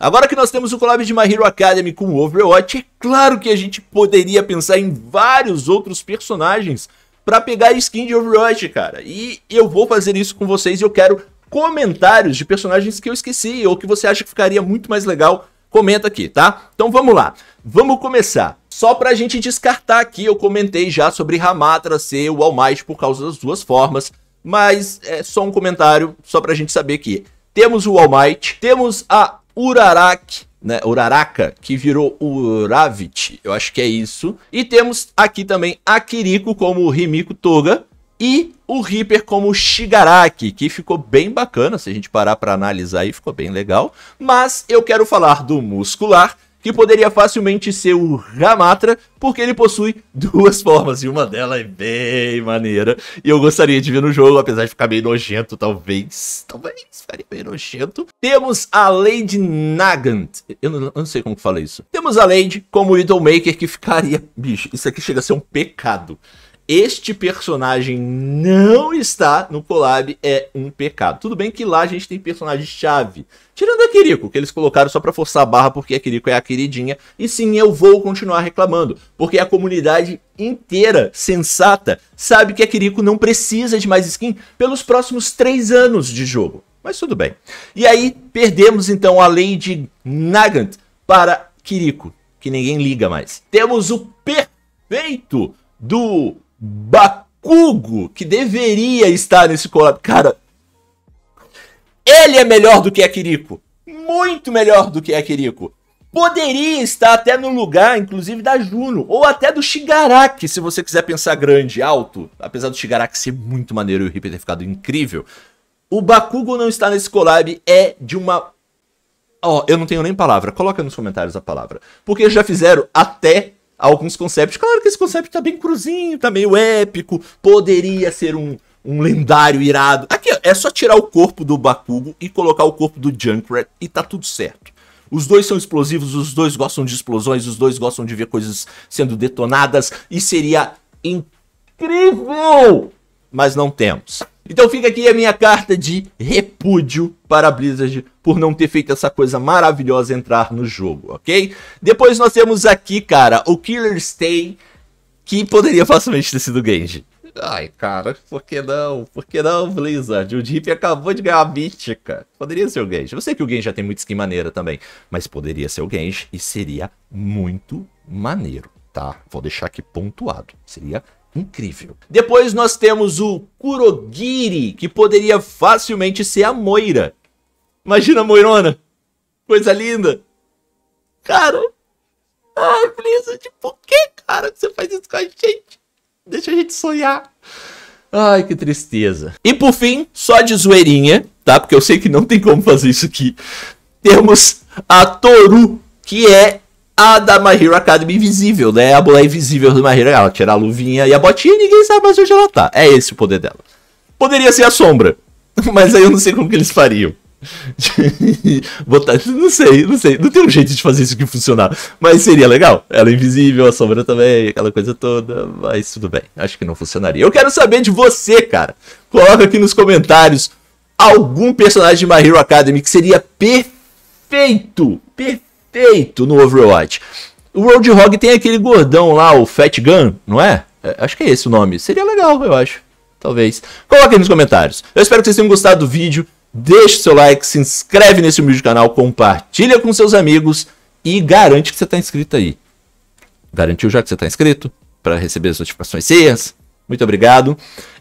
Agora que nós temos o collab de My Hero Academy com o Overwatch, é claro que a gente poderia pensar em vários outros personagens para pegar skin de Overwatch, cara. E eu vou fazer isso com vocês e eu quero comentários de personagens que eu esqueci ou que você acha que ficaria muito mais legal, comenta aqui, tá? Então vamos lá, vamos começar. Só pra gente descartar aqui, eu comentei já sobre Ramatra ser o All Might por causa das duas formas, mas é só um comentário, só pra gente saber que temos o All Might, temos a Uraraki, né? Uraraka, que virou Uravit, eu acho que é isso. E temos aqui também a Kiriko como Himiko Toga e o Reaper como Shigaraki, que ficou bem bacana, se a gente parar para analisar aí, ficou bem legal. Mas eu quero falar do muscular, que poderia facilmente ser o Ramatra, porque ele possui duas formas, e uma delas é bem maneira. E eu gostaria de ver no jogo, apesar de ficar meio nojento, talvez. Talvez ficaria meio nojento. Temos a Lady Nagant. Eu não, eu não sei como que fala isso. Temos a Lady como Maker que ficaria. Bicho, isso aqui chega a ser um pecado este personagem não está no collab é um pecado. Tudo bem que lá a gente tem personagens-chave. Tirando a Kiriko, que eles colocaram só pra forçar a barra porque a Kiriko é a queridinha. E sim, eu vou continuar reclamando, porque a comunidade inteira, sensata, sabe que a Kiriko não precisa de mais skin pelos próximos 3 anos de jogo. Mas tudo bem. E aí, perdemos então a Lady Nagant para Kiriko, que ninguém liga mais. Temos o perfeito do Bakugo, que deveria estar nesse collab. Cara, ele é melhor do que a Kiriko. Muito melhor do que a Kiriko. Poderia estar até no lugar, inclusive, da Juno. Ou até do Shigaraki, se você quiser pensar grande, alto. Apesar do Shigaraki ser muito maneiro e o Ripper ter ficado incrível. O Bakugo não estar nesse collab é de uma... Ó, oh, eu não tenho nem palavra. Coloca nos comentários a palavra. Porque já fizeram até alguns conceitos. Claro que esse conceito tá bem cruzinho, tá meio épico, poderia ser um, um lendário irado. Aqui é só tirar o corpo do Bakugo e colocar o corpo do Junkrat e tá tudo certo. Os dois são explosivos, os dois gostam de explosões, os dois gostam de ver coisas sendo detonadas e seria incrível! Mas não temos. Então fica aqui a minha carta de repúdio para a Blizzard por não ter feito essa coisa maravilhosa entrar no jogo, ok? Depois nós temos aqui, cara, o Killer Stay, que poderia facilmente ter sido Genji. Ai, cara, por que não? Por que não, Blizzard? O Deep acabou de ganhar a mítica. Poderia ser o Genji. Eu sei que o Genji já tem muita skin maneira também, mas poderia ser o Genji e seria muito maneiro, tá? Vou deixar aqui pontuado. Seria incrível. Depois nós temos o Kurogiri, que poderia facilmente ser a Moira. Imagina a Moirona. Coisa linda. Cara. Ai, Blizzard, por que, cara, que você faz isso com a gente? Deixa a gente sonhar. Ai, que tristeza. E por fim, só de zoeirinha, tá? Porque eu sei que não tem como fazer isso aqui. Temos a Toru, que é a da My Hero Academy invisível, né? A mulher invisível do My Hero, ela tira a luvinha e a botinha e ninguém sabe mais onde ela tá. É esse o poder dela. Poderia ser a sombra, mas aí eu não sei como que eles fariam. Botar, não sei, não sei. Não tem um jeito de fazer isso aqui funcionar. Mas seria legal. Ela é invisível, a sombra também, aquela coisa toda. Mas tudo bem, acho que não funcionaria. Eu quero saber de você, cara. Coloca aqui nos comentários algum personagem de My Hero Academy que seria perfeito. Perfeito peito no Overwatch. O Roadhog tem aquele gordão lá, o Fat Gun, não é? é acho que é esse o nome. Seria legal, eu acho. Talvez. Coloque aí nos comentários. Eu espero que vocês tenham gostado do vídeo. Deixe seu like, se inscreve nesse humilde canal, compartilha com seus amigos e garante que você está inscrito aí. Garantiu já que você está inscrito? Para receber as notificações ceias? Muito obrigado.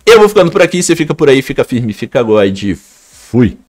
Eu vou ficando por aqui, você fica por aí, fica firme, fica God. Fui!